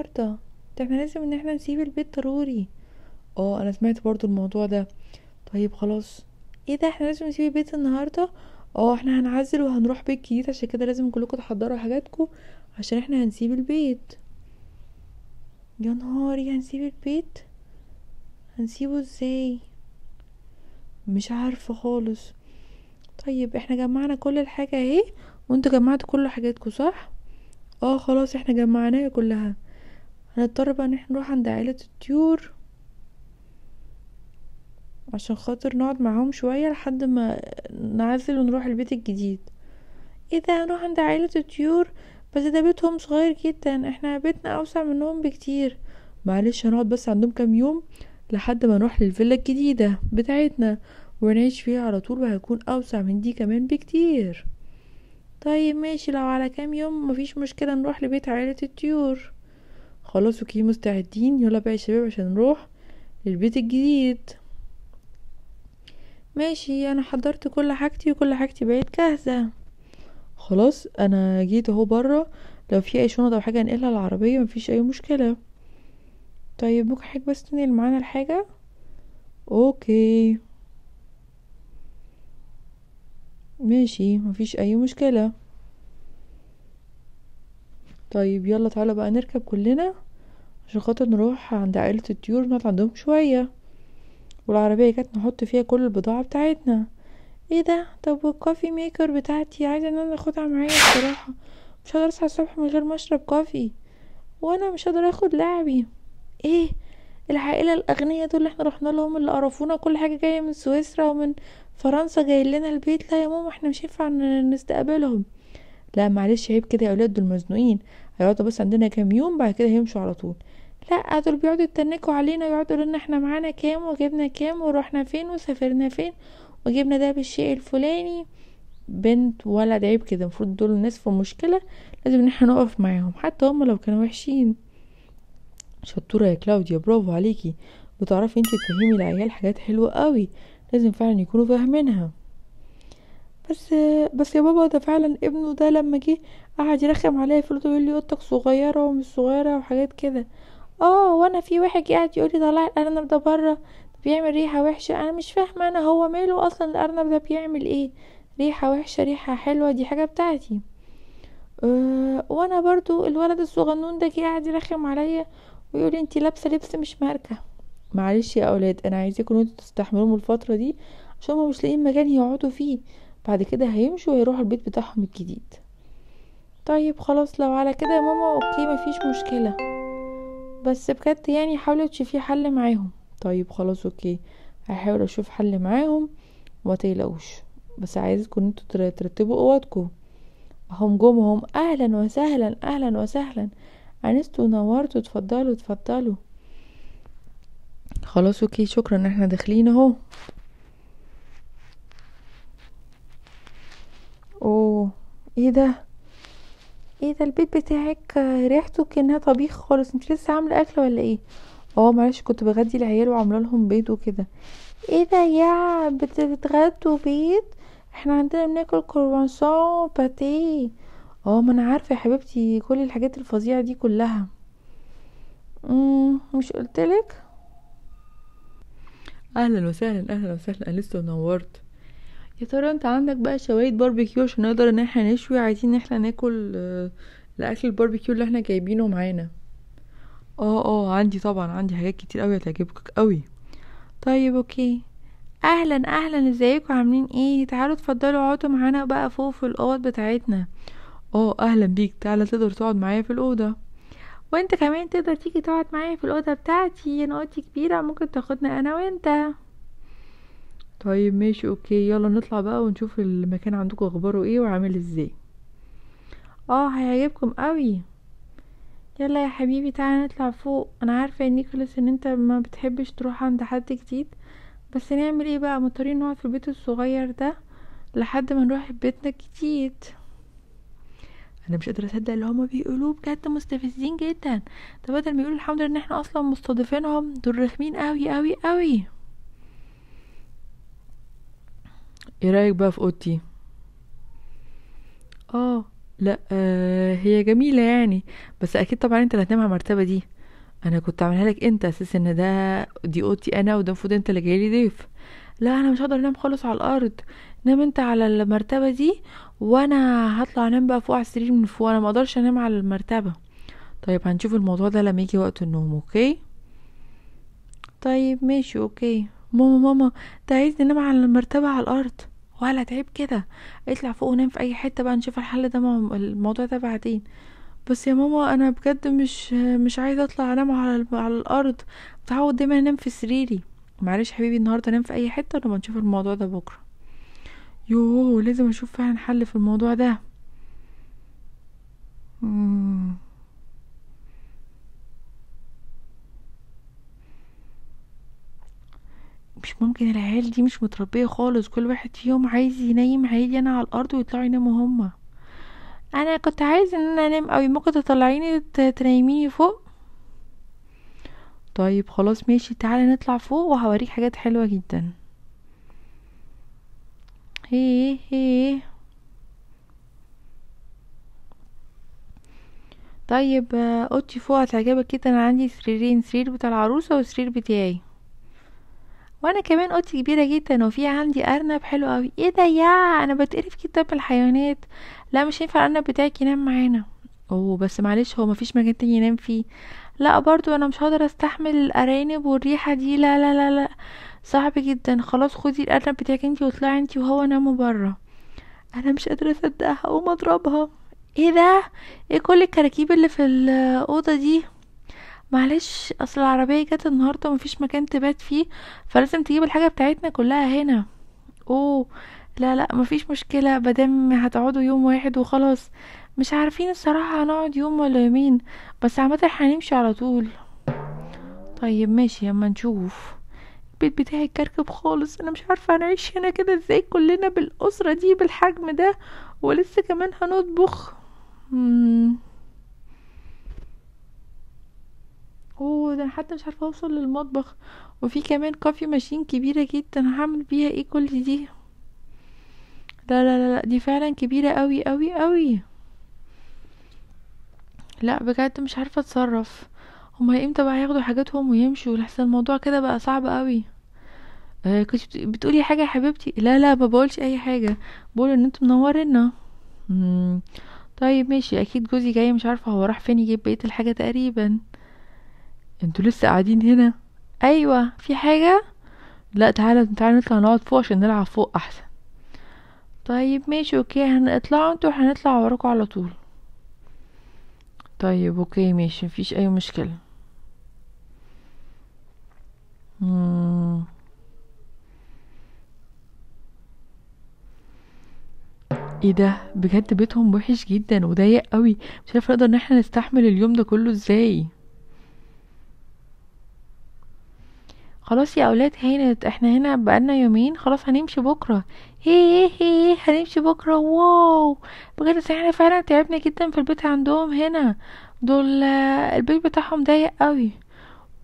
النهاردة ده احنا لازم ان احنا نسيب البيت ضروري اه انا سمعت برضو الموضوع ده طيب خلاص ايه ده احنا لازم نسيب البيت النهاردة اه احنا هنعزل وهنروح بيت جديد عشان كده لازم كلكم تحضروا حاجاتكم عشان احنا هنسيب البيت يا نهاري هنسيب البيت هنسيبه ازاي مش عارفة خالص طيب احنا جمعنا كل الحاجة اهي وانتوا جمعتوا كل حاجاتكم صح اه خلاص احنا جمعناها كلها هنضطر بقى ان احنا نروح عند عائلة الطيور عشان خاطر نقعد معاهم شوية لحد ما نعزل ونروح البيت الجديد ايه ده هنروح عند عائلة الطيور بس ده بيتهم صغير جدا احنا بيتنا اوسع منهم بكتير معلش هنقعد بس عندهم كام يوم لحد ما نروح للفيلا الجديدة بتاعتنا ونعيش فيها على طول وهيكون اوسع من دي كمان بكتير طيب ماشي لو على كام يوم مفيش مشكلة نروح لبيت عائلة الطيور خلاص اوكي مستعدين يلا بقى يا شباب عشان نروح للبيت الجديد ماشي انا حضرت كل حاجتي وكل حاجتي بقت جاهزه خلاص انا جيت اهو بره لو في اي شنط او حاجه انقلها العربيه مفيش اي مشكله طيب ممكن حضرتك بس تنقل معانا الحاجه اوكي ماشي مفيش اي مشكله طيب يلا تعالى بقى نركب كلنا عشان خاطر نروح عند عائلة الطيور نقعد عندهم شوية والعربية جت نحط فيها كل البضاعة بتاعتنا ايه ده طب والكوفي ميكر بتاعتي عايزة ان انا اخدها معايا بصراحة مش هقدر اصحى الصبح من غير ما اشرب كوفي وانا مش هقدر اخد لعبي ايه العائلة الاغنية دول اللي احنا رحنا لهم اللي قرفونا كل حاجة جاية من سويسرا ومن فرنسا جاي لنا البيت لا يا ماما احنا مش هينفع نستقبلهم لا معلش عيب كده يا اولاد دول مزنوقين هيقعدوا بس عندنا كام يوم بعد كده هيمشوا على طول لا دول بيقعدوا يتنكوا علينا ويقعدوا لنا احنا معانا كام وجبنا كام ورحنا فين وسافرنا فين وجبنا ده بالشيء الفلاني بنت ولد عيب كده المفروض دول الناس في مشكله لازم ان احنا نقف معاهم حتى هم لو كانوا وحشين شطوره يا كلاوديا برافو عليكي بتعرفي انت تفهمي العيال حاجات حلوه قوي لازم فعلا يكونوا فاهمينها بس بس يا بابا ده فعلا ابنه ده لما جه قعد يرخم عليا الاوضه يقول لي اوضتك صغيره ومش صغيره وحاجات كده اه وانا في واحد قاعد يقول لي طلع الارنب ده بره بيعمل ريحه وحشه انا مش فاهمه انا هو ماله اصلا الارنب ده بيعمل ايه ريحه وحشه ريحه حلوه دي حاجه بتاعتي أه وانا برضو الولد الصغنون ده جه قاعد يرخم عليا ويقول انت لابسه لبس مش ماركه معلش يا اولاد انا عايزاكم انتوا تستحملوا الفتره دي عشان هما مش لاقيين مكان يقعدوا فيه بعد كده هيمشوا ويروحوا البيت بتاعهم الجديد طيب خلاص لو على كده يا ماما اوكي مفيش مشكلة بس بجد يعني حاولي تشوفي حل معاهم طيب خلاص اوكي هحاول اشوف حل معاهم متقلقوش بس عايزكم انتوا ترتبوا اوضكم هم هم اهلا وسهلا اهلا وسهلا انستوا نورتوا اتفضلوا اتفضلوا خلاص اوكي شكرا احنا داخلين اهو ايه ده ايه ده البيت بتاعك ريحته كانها طبيخ خالص مش لسه عامله اكل ولا ايه اه معلش كنت بغدي العيال وعامله لهم بيض وكده ايه ده يا بتتغدوا بيض احنا عندنا بناكل كرواسون باتيه اه ما انا عارفه يا حبيبتي كل الحاجات الفظيعه دي كلها امم مش قلتلك اهلا وسهلا اهلا وسهلا لسه نورت يا ترى انت عندك بقى شوايه باربيكيو عشان نقدر ان احنا نشوي عايزين ان احنا ناكل آه، الاكل الباربيكيو اللي احنا جايبينه معانا اه اه عندي طبعا عندي حاجات كتير قوي هتعجبك قوي طيب اوكي اهلا اهلا ازيكم عاملين ايه تعالوا اتفضلوا اقعدوا معانا بقى فوق في الاوض بتاعتنا اه اهلا بيك تعالى تقدر تقعد معايا في الاوضه وانت كمان تقدر تيجي تقعد معايا في الاوضه بتاعتي انا اوضتي كبيره ممكن تاخدنا انا وانت طيب ماشي اوكي يلا نطلع بقى ونشوف المكان عندكم اخباره ايه وعامل ازاي اه هيعجبكم قوي يلا يا حبيبي تعالى نطلع فوق انا عارفه يا نيكولاس ان انت ما بتحبش تروح عند حد جديد بس نعمل ايه بقى مضطرين نقعد في البيت الصغير ده لحد ما نروح بيتنا الجديد انا مش قادره اصدق اللي هما بيقولوه بجد مستفزين جدا ده بدل ما يقولوا الحمد لله ان احنا اصلا مستضيفينهم دول رخمين قوي قوي قوي ايه رايك بقى في اوضتي اه لا آه هي جميله يعني بس اكيد طبعا انت اللي هتنام على المرتبه دي انا كنت عاملها لك انت اساس ان ده دي اوضتي انا وده المفروض انت اللي جايلي ضيف لا انا مش هقدر انام خالص على الارض نام انت على المرتبه دي وانا هطلع انام بقى فوق على السرير من فوق انا ما اقدرش انام على المرتبه طيب هنشوف الموضوع ده لما يجي وقت النوم اوكي طيب ماشي اوكي ماما ماما ده عايزني انام على المرتبه على الارض ولا تعيب كده اطلع فوق ونام في اي حته بقى نشوف الحل ده مع الموضوع ده بعدين بس يا ماما انا بجد مش مش عايزه اطلع انام على على الارض متعود دايما انام في سريري معلش حبيبي النهارده انام في اي حته لما نشوف الموضوع ده بكره يوه لازم اشوف فعلا حل في الموضوع ده مم. مش ممكن العيال دي مش متربيه خالص كل واحد فيهم عايز ينام عادي انا على الارض ويطلعوا يناموا هما انا كنت عايز ان انا انام قوي ممكن تطلعيني تنيميني فوق طيب خلاص ماشي تعالى نطلع فوق وهوريك حاجات حلوه جدا هي هي طيب آه، اوضتي فوق هتعجبك كده انا عندي سريرين سرير بتاع العروسه وسرير بتاعي وانا كمان اوضتي كبيره جدا وفي عندي ارنب حلو قوي ايه ده يا انا بتقرف جدا بالحيوانات لا مش هينفع الارنب بتاعك ينام معانا اوه بس معلش هو مفيش مكان تاني ينام فيه لا برضو انا مش هقدر استحمل الارانب والريحه دي لا لا لا لا صعب جدا خلاص خدي الارنب بتاعك انتي واطلعي انتي وهو ناموا بره انا مش قادره اصدقها اقوم اضربها ايه ده ايه كل الكراكيب اللي في الاوضه دي معلش اصل العربيه جت النهارده ومفيش مكان تبات فيه فلازم تجيب الحاجه بتاعتنا كلها هنا اوه لا لا مفيش مشكله بدم هتقعدوا يوم واحد وخلاص مش عارفين الصراحه هنقعد يوم ولا يومين بس عامه هنمشي على طول طيب ماشي اما نشوف البيت بتاعي كركب خالص انا مش عارفه هنعيش هنا كده ازاي كلنا بالاسره دي بالحجم ده ولسه كمان هنطبخ مم. انا حتى مش عارفه اوصل للمطبخ وفي كمان كافي ماشين كبيره جدا هعمل بيها ايه كل دي لا لا لا, دي فعلا كبيره قوي قوي قوي لا بجد مش عارفه اتصرف هما امتى بقى هياخدوا حاجاتهم ويمشوا لحسن الموضوع كده بقى صعب قوي آه كنت بتقولي حاجه يا حبيبتي لا لا ما بقولش اي حاجه بقول ان انتوا منورنا طيب ماشي اكيد جوزي جاي مش عارفه هو راح فين يجيب بقيه الحاجه تقريبا انتوا لسه قاعدين هنا ايوه في حاجه لا تعالى تعالى نطلع نقعد فوق عشان نلعب فوق احسن طيب ماشي اوكي هنطلعوا انتوا هنطلع وراكم على طول طيب اوكي ماشي مفيش اي مشكله مم. ايه ده بجد بيتهم وحش جدا وضيق قوي مش عارفه نقدر ان احنا نستحمل اليوم ده كله ازاي خلاص يا اولاد هانت احنا هنا بقالنا يومين خلاص هنمشي بكره هي هي, هي هنمشي بكره واو بجد احنا فعلا تعبنا جدا في البيت عندهم هنا دول البيت بتاعهم ضيق قوي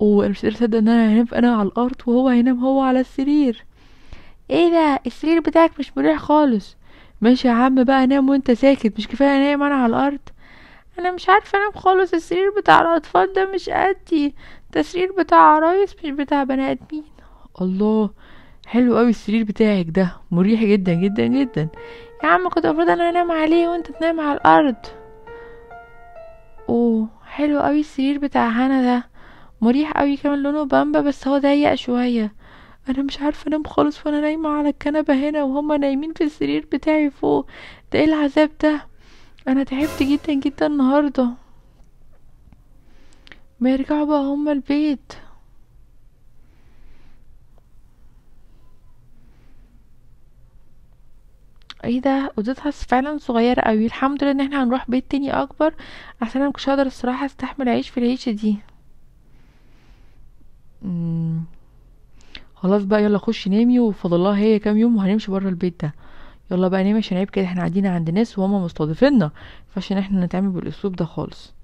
وانا مش قادره اصدق ان انا هنام انا على الارض وهو هينام هو على السرير ايه ده السرير بتاعك مش مريح خالص ماشي يا عم بقى نام وانت ساكت مش كفايه انام انا على الارض انا مش عارفه انام خالص السرير بتاع الاطفال ده مش قدي ده بتاع عرايس مش بتاع بني ادمين الله حلو قوي السرير بتاعك ده مريح جدا جدا جدا يا عم كنت المفروض انا انام عليه وانت تنام على الارض اوه حلو قوي السرير بتاع هنا ده مريح قوي كمان لونه بامبا بس هو ضيق شويه انا مش عارفه انام خالص وانا نايمه على الكنبه هنا وهما نايمين في السرير بتاعي فوق ده ايه العذاب ده انا تعبت جدا جدا النهارده ما يرجعوا بقى هما البيت ايه ده اوضتها فعلا صغيرة قوي الحمد لله ان احنا هنروح بيت تاني اكبر عشان انا مكنتش هقدر الصراحة استحمل اعيش في العيشة دي خلاص بقى يلا خشي نامي وفضلها هي كام يوم وهنمشي بره البيت ده يلا بقى نامي عشان عيب كده احنا قاعدين عند ناس وهما مستضيفينا مينفعش ان احنا نتعامل بالاسلوب ده خالص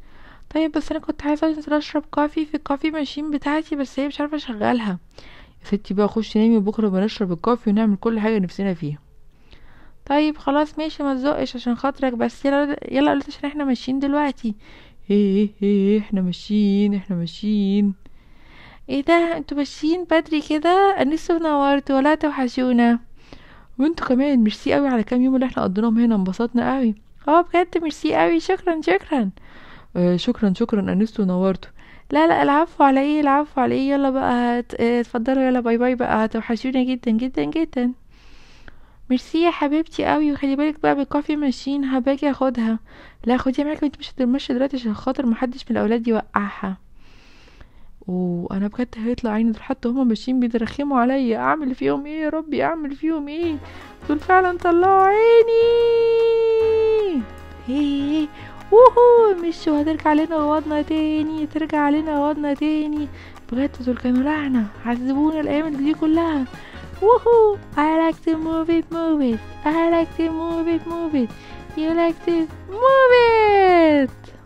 طيب بس انا كنت عايزه انزل اشرب كافي في الكافي ماشين بتاعتي بس هي مش عارفه اشغلها يا ستي بقى اخش نامي وبكره بنشرب الكافي ونعمل كل حاجه نفسنا فيها طيب خلاص ماشي ما تزقش عشان خاطرك بس يلا يلا قلت عشان احنا ماشيين دلوقتي إيه، إيه،, ايه ايه احنا ماشيين احنا ماشيين ايه ده انتوا ماشيين بدري كده انسوا نورتوا ولا توحشونا وانتوا كمان ميرسي قوي على كام يوم اللي احنا قضيناهم هنا انبسطنا قوي اه بجد ميرسي قوي شكرا شكرا آه، شكرا شكرا انستوا نورتوا لا لا العفو على ايه العفو على ايه يلا بقى هت... آه، اتفضلوا يلا باي باي بقى هتوحشونا جدا جدا جدا ميرسي يا حبيبتي قوي وخلي بالك بقى بالكوفي ماشين هباجي اخدها لا خديها معاكي انت مش هتتمشى دلوقتي عشان خاطر محدش من الاولاد يوقعها وانا بجد هيطلع عيني دول حتى هما ماشيين بيترخموا عليا اعمل فيهم ايه يا ربي اعمل فيهم ايه دول فعلا طلعوا عيني ايه ووهو مش هترجع لنا عوضنا تاني ترجع علينا عوضنا تاني بجد دول كانوا لعنة عذبونا الأيام دي كلها ووهو I like to move it move it I like to move it move it You like to move it